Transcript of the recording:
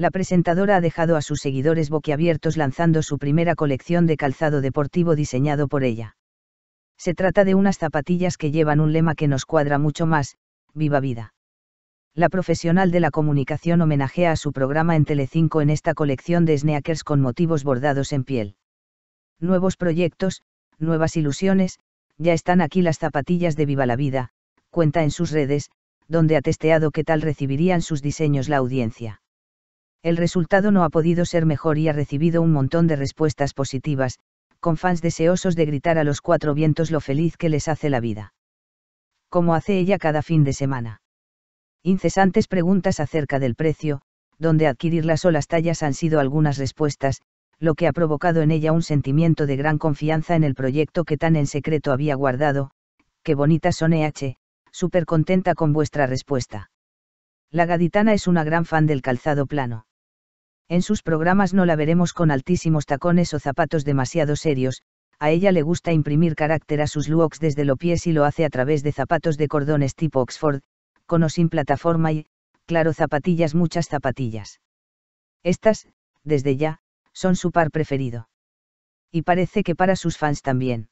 la presentadora ha dejado a sus seguidores boquiabiertos lanzando su primera colección de calzado deportivo diseñado por ella. Se trata de unas zapatillas que llevan un lema que nos cuadra mucho más, Viva Vida. La profesional de la comunicación homenajea a su programa en Telecinco en esta colección de sneakers con motivos bordados en piel. Nuevos proyectos, nuevas ilusiones, ya están aquí las zapatillas de Viva la Vida, cuenta en sus redes, donde ha testeado qué tal recibirían sus diseños la audiencia. El resultado no ha podido ser mejor y ha recibido un montón de respuestas positivas, con fans deseosos de gritar a los cuatro vientos lo feliz que les hace la vida. Como hace ella cada fin de semana. Incesantes preguntas acerca del precio, donde adquirir las olas tallas han sido algunas respuestas, lo que ha provocado en ella un sentimiento de gran confianza en el proyecto que tan en secreto había guardado, qué bonitas son EH, súper contenta con vuestra respuesta. La gaditana es una gran fan del calzado plano. En sus programas no la veremos con altísimos tacones o zapatos demasiado serios, a ella le gusta imprimir carácter a sus looks desde los pies y lo hace a través de zapatos de cordones tipo Oxford, con o sin plataforma y, claro, zapatillas, muchas zapatillas. Estas, desde ya, son su par preferido. Y parece que para sus fans también.